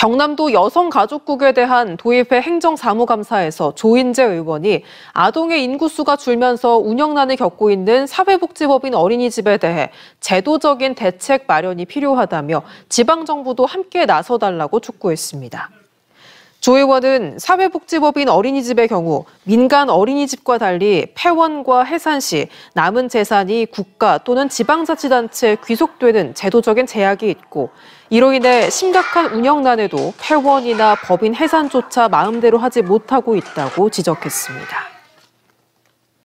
경남도 여성가족국에 대한 도입회 행정사무감사에서 조인재 의원이 아동의 인구수가 줄면서 운영난을 겪고 있는 사회복지법인 어린이집에 대해 제도적인 대책 마련이 필요하다며 지방정부도 함께 나서달라고 촉구했습니다. 조 의원은 사회복지법인 어린이집의 경우 민간 어린이집과 달리 폐원과 해산 시 남은 재산이 국가 또는 지방자치단체에 귀속되는 제도적인 제약이 있고 이로 인해 심각한 운영난에도 폐원이나 법인 해산조차 마음대로 하지 못하고 있다고 지적했습니다.